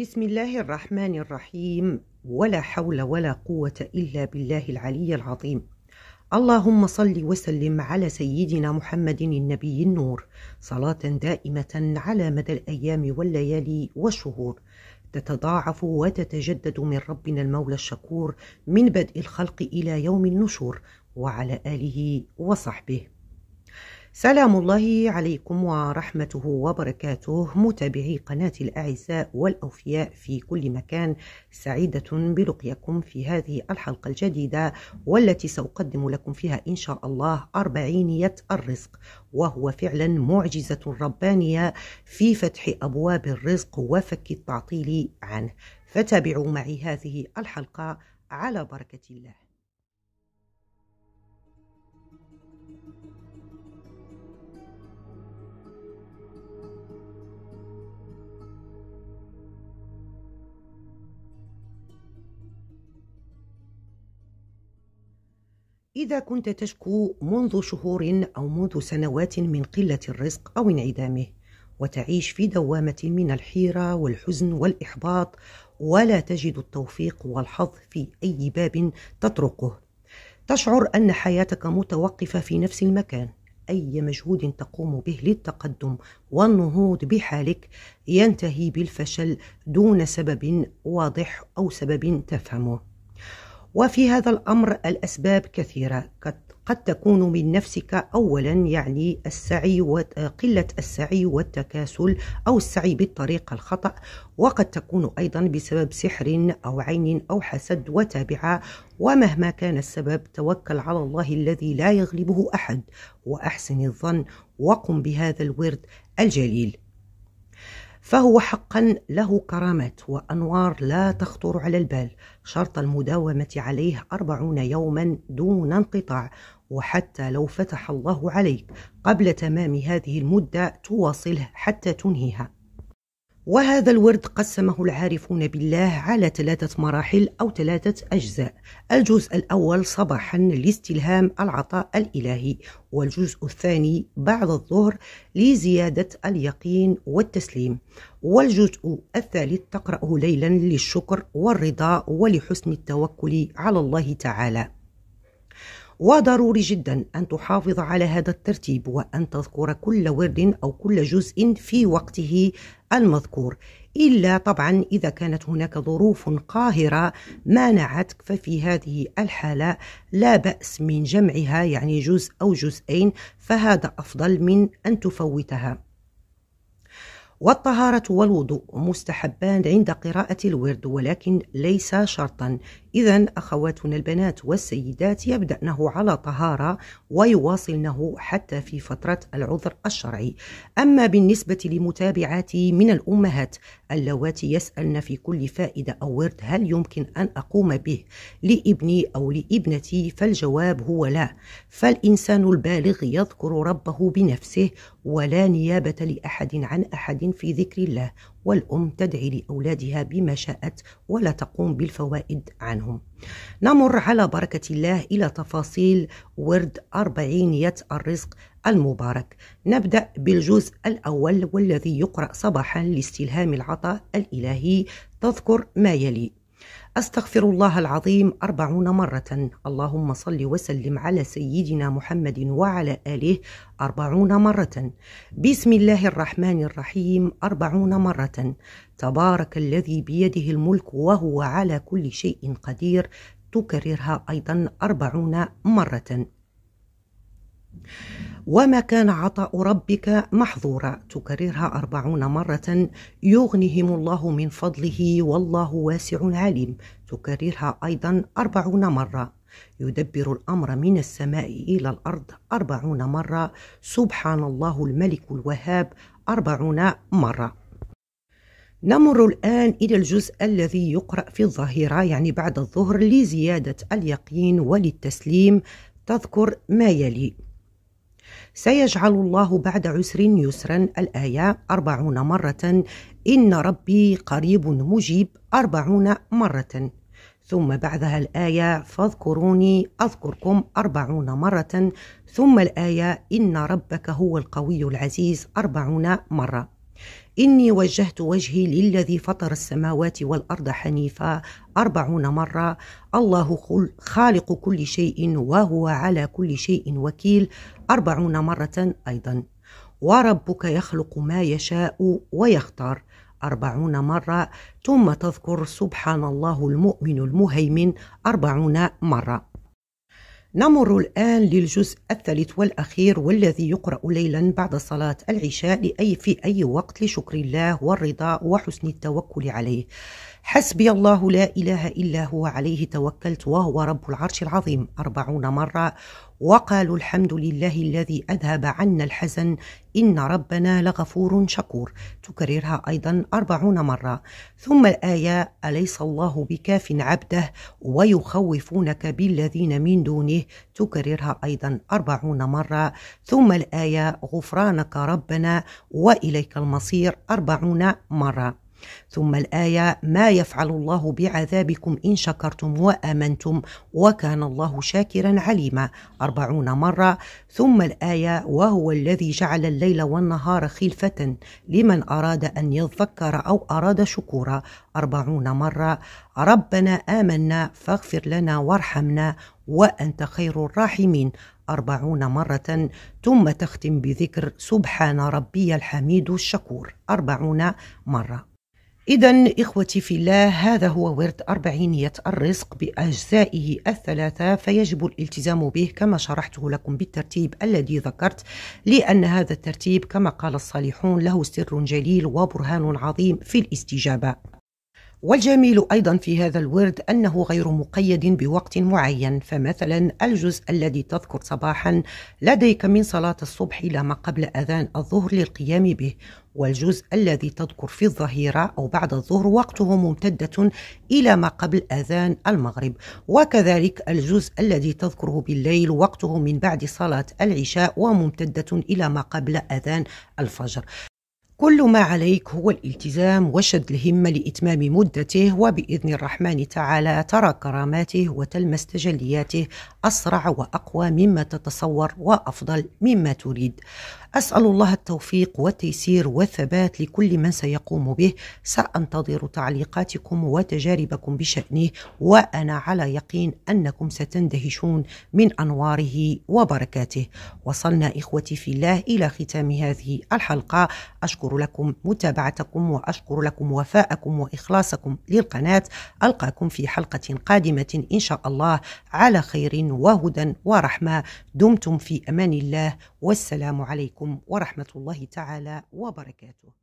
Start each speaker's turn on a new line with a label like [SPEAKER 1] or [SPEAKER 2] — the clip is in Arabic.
[SPEAKER 1] بسم الله الرحمن الرحيم ولا حول ولا قوة إلا بالله العلي العظيم اللهم صل وسلم على سيدنا محمد النبي النور صلاة دائمة على مدى الأيام والليالي والشهور تتضاعف وتتجدد من ربنا المولى الشكور من بدء الخلق إلى يوم النشور وعلى آله وصحبه سلام الله عليكم ورحمته وبركاته متابعي قناة الأعزاء والأوفياء في كل مكان سعيدة بلقياكم في هذه الحلقة الجديدة والتي سأقدم لكم فيها إن شاء الله أربعينية الرزق وهو فعلا معجزة ربانية في فتح أبواب الرزق وفك التعطيل عنه فتابعوا معي هذه الحلقة على بركة الله إذا كنت تشكو منذ شهور أو منذ سنوات من قلة الرزق أو انعدامه وتعيش في دوامة من الحيرة والحزن والإحباط ولا تجد التوفيق والحظ في أي باب تطرقه تشعر أن حياتك متوقفة في نفس المكان أي مجهود تقوم به للتقدم والنهوض بحالك ينتهي بالفشل دون سبب واضح أو سبب تفهمه وفي هذا الأمر الأسباب كثيرة قد تكون من نفسك اولا يعني السعي وقله السعي والتكاسل او السعي بالطريق الخطا وقد تكون ايضا بسبب سحر او عين او حسد وتابعه ومهما كان السبب توكل على الله الذي لا يغلبه احد واحسن الظن وقم بهذا الورد الجليل فهو حقا له كرامات وأنوار لا تخطر على البال شرط المداومة عليه أربعون يوما دون انقطاع وحتى لو فتح الله عليك قبل تمام هذه المدة تواصله حتى تنهيها وهذا الورد قسمه العارفون بالله على ثلاثة مراحل أو ثلاثة أجزاء الجزء الأول صباحا لاستلهام العطاء الإلهي والجزء الثاني بعد الظهر لزيادة اليقين والتسليم والجزء الثالث تقرأه ليلا للشكر والرضا ولحسن التوكل على الله تعالى وضروري جدا أن تحافظ على هذا الترتيب وأن تذكر كل ورد أو كل جزء في وقته المذكور إلا طبعا إذا كانت هناك ظروف قاهرة مانعتك ففي هذه الحالة لا بأس من جمعها يعني جزء أو جزئين فهذا أفضل من أن تفوتها والطهارة والوضوء مستحبان عند قراءة الورد ولكن ليس شرطا إذا أخواتنا البنات والسيدات يبدأنه على طهارة ويواصلنه حتى في فترة العذر الشرعي أما بالنسبة لمتابعاتي من الأمهات اللواتي يسألن في كل فائدة أو ورد هل يمكن أن أقوم به لابني أو لابنتي فالجواب هو لا فالإنسان البالغ يذكر ربه بنفسه ولا نيابة لأحد عن أحد في ذكر الله والأم تدعي لأولادها بما شاءت ولا تقوم بالفوائد عنهم نمر على بركة الله إلى تفاصيل ورد أربعينية الرزق المبارك نبدأ بالجزء الأول والذي يقرأ صباحا لاستلهام العطاء الإلهي تذكر ما يلي أستغفر الله العظيم أربعون مرة اللهم صل وسلم على سيدنا محمد وعلى آله أربعون مرة بسم الله الرحمن الرحيم أربعون مرة تبارك الذي بيده الملك وهو على كل شيء قدير تكررها أيضا أربعون مرة وما كان عطاء ربك محظورا تكررها أربعون مرة يغنهم الله من فضله والله واسع عليم تكررها أيضا أربعون مرة يدبر الأمر من السماء إلى الأرض أربعون مرة سبحان الله الملك الوهاب أربعون مرة نمر الآن إلى الجزء الذي يقرأ في الظهيرة يعني بعد الظهر لزيادة اليقين وللتسليم تذكر ما يلي سيجعل الله بعد عسر يسرا الآية أربعون مرة إن ربي قريب مجيب أربعون مرة ثم بعدها الآية فاذكروني أذكركم أربعون مرة ثم الآية إن ربك هو القوي العزيز أربعون مرة إني وجهت وجهي للذي فطر السماوات والأرض حنيفا أربعون مرة الله خالق كل شيء وهو على كل شيء وكيل أربعون مرة أيضا وربك يخلق ما يشاء ويختار أربعون مرة ثم تذكر سبحان الله المؤمن المهيمن أربعون مرة نمر الآن للجزء الثالث والأخير والذي يقرأ ليلا بعد صلاة العشاء لأي في أي وقت لشكر الله والرضا وحسن التوكل عليه حسبي الله لا إله إلا هو عليه توكلت وهو رب العرش العظيم أربعون مرة وقالوا الحمد لله الذي أذهب عنا الحزن إن ربنا لغفور شكور تكررها أيضا أربعون مرة ثم الآية أليس الله بكاف عبده ويخوفونك بالذين من دونه تكررها أيضا أربعون مرة ثم الآية غفرانك ربنا وإليك المصير أربعون مرة ثم الآية ما يفعل الله بعذابكم إن شكرتم وآمنتم وكان الله شاكرا عليما أربعون مرة ثم الآية وهو الذي جعل الليل والنهار خلفة لمن أراد أن يذكر أو أراد شكورا أربعون مرة ربنا آمنا فاغفر لنا وارحمنا وأنت خير الراحمين أربعون مرة ثم تختم بذكر سبحان ربي الحميد الشكور أربعون مرة إذا إخوتي في الله هذا هو ورد أربعينية الرزق بأجزائه الثلاثة فيجب الالتزام به كما شرحته لكم بالترتيب الذي ذكرت لأن هذا الترتيب كما قال الصالحون له سر جليل وبرهان عظيم في الاستجابة والجميل أيضا في هذا الورد أنه غير مقيد بوقت معين فمثلا الجزء الذي تذكر صباحا لديك من صلاة الصبح إلى ما قبل أذان الظهر للقيام به والجزء الذي تذكر في الظهيرة أو بعد الظهر وقته ممتدة إلى ما قبل أذان المغرب وكذلك الجزء الذي تذكره بالليل وقته من بعد صلاة العشاء وممتدة إلى ما قبل أذان الفجر كل ما عليك هو الالتزام وشد الهمة لإتمام مدته وبإذن الرحمن تعالى ترى كراماته وتلمس تجلياته أسرع وأقوى مما تتصور وأفضل مما تريد أسأل الله التوفيق والتيسير والثبات لكل من سيقوم به سأنتظر تعليقاتكم وتجاربكم بشأنه وأنا على يقين أنكم ستندهشون من أنواره وبركاته وصلنا إخوتي في الله إلى ختام هذه الحلقة أشكر لكم متابعتكم وأشكر لكم وفاءكم وإخلاصكم للقناة ألقاكم في حلقة قادمة إن شاء الله على خير وهدى ورحمة دمتم في أمان الله والسلام عليكم عليكم ورحمة الله تعالى وبركاته